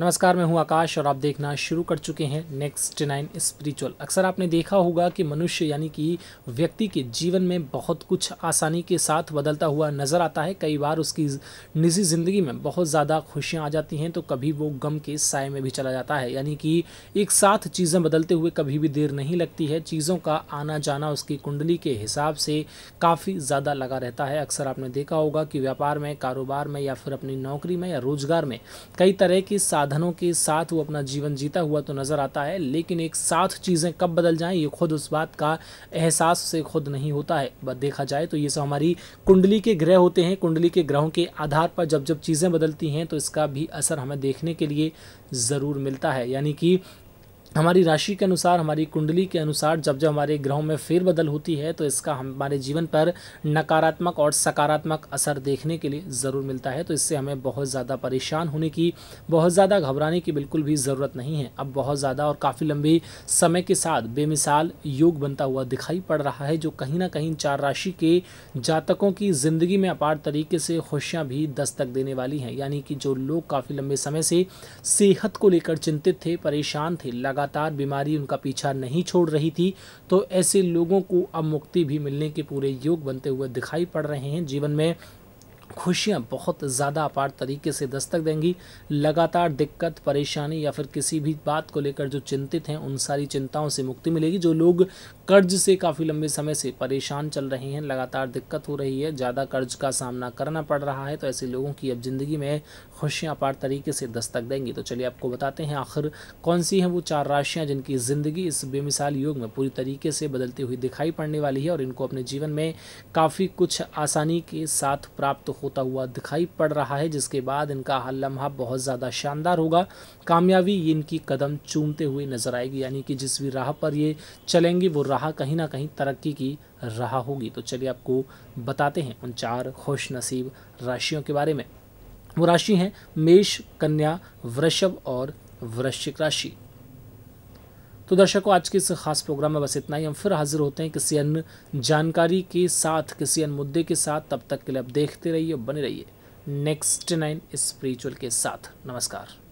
नमस्कार मैं हूं आकाश और आप देखना शुरू कर चुके हैं नेक्स्ट नाइन स्पिरिचुअल अक्सर आपने देखा होगा कि मनुष्य यानी कि व्यक्ति के जीवन में बहुत कुछ आसानी के साथ बदलता हुआ नज़र आता है कई बार उसकी निजी ज़िंदगी में बहुत ज़्यादा खुशियां आ जाती हैं तो कभी वो गम के साय में भी चला जाता है यानी कि एक साथ चीज़ें बदलते हुए कभी भी देर नहीं लगती है चीज़ों का आना जाना उसकी कुंडली के हिसाब से काफ़ी ज़्यादा लगा रहता है अक्सर आपने देखा होगा कि व्यापार में कारोबार में या फिर अपनी नौकरी में या रोज़गार में कई तरह की साधनों के साथ वो अपना जीवन जीता हुआ तो नज़र आता है लेकिन एक साथ चीज़ें कब बदल जाएं ये खुद उस बात का एहसास से खुद नहीं होता है देखा जाए तो ये सब हमारी कुंडली के ग्रह होते हैं कुंडली के ग्रहों के आधार पर जब जब चीज़ें बदलती हैं तो इसका भी असर हमें देखने के लिए ज़रूर मिलता है यानी कि हमारी राशि के अनुसार हमारी कुंडली के अनुसार जब जब हमारे ग्रहों में फेरबदल होती है तो इसका हमारे जीवन पर नकारात्मक और सकारात्मक असर देखने के लिए ज़रूर मिलता है तो इससे हमें बहुत ज़्यादा परेशान होने की बहुत ज़्यादा घबराने की बिल्कुल भी ज़रूरत नहीं है अब बहुत ज़्यादा और काफ़ी लंबे समय के साथ बेमिसाल योग बनता हुआ दिखाई पड़ रहा है जो कहीं ना कहीं चार राशि के जातकों की ज़िंदगी में अपार तरीके से खुशियाँ भी दस्तक देने वाली हैं यानी कि जो लोग काफ़ी लंबे समय से सेहत को लेकर चिंतित थे परेशान थे लगा लगातार बीमारी उनका पीछा नहीं छोड़ रही थी तो ऐसे लोगों को अब मुक्ति भी मिलने के पूरे योग बनते हुए दिखाई पड़ रहे हैं जीवन में खुशियां बहुत ज़्यादा अपार तरीके से दस्तक देंगी लगातार दिक्कत परेशानी या फिर किसी भी बात को लेकर जो चिंतित हैं उन सारी चिंताओं से मुक्ति मिलेगी जो लोग कर्ज से काफ़ी लंबे समय से परेशान चल रहे हैं लगातार दिक्कत हो रही है ज़्यादा कर्ज का सामना करना पड़ रहा है तो ऐसे लोगों की अब ज़िंदगी में खुशियाँ अपार तरीके से दस्तक देंगी तो चलिए आपको बताते हैं आखिर कौन सी हैं वो चार राशियाँ जिनकी ज़िंदगी इस बेमिसाल योग में पूरी तरीके से बदलती हुई दिखाई पड़ने वाली है और इनको अपने जीवन में काफ़ी कुछ आसानी के साथ प्राप्त होता हुआ दिखाई पड़ रहा है जिसके बाद इनका हर लम्हा बहुत ज़्यादा शानदार होगा कामयाबी इनकी कदम चूमते हुए नजर आएगी यानी कि जिस भी राह पर ये चलेंगी वो राह कहीं ना कहीं तरक्की की राह होगी तो चलिए आपको बताते हैं उन चार खुश नसीब राशियों के बारे में वो राशि हैं मेष कन्या वृषभ और वृश्चिक राशि तो दर्शकों आज के इस खास प्रोग्राम में बस इतना ही हम फिर हाजिर होते हैं किसी अन्य जानकारी के साथ किसी अन्य मुद्दे के साथ तब तक के लिए आप देखते रहिए और बने रहिए नेक्स्ट नाइन स्पिरिचुअल के साथ नमस्कार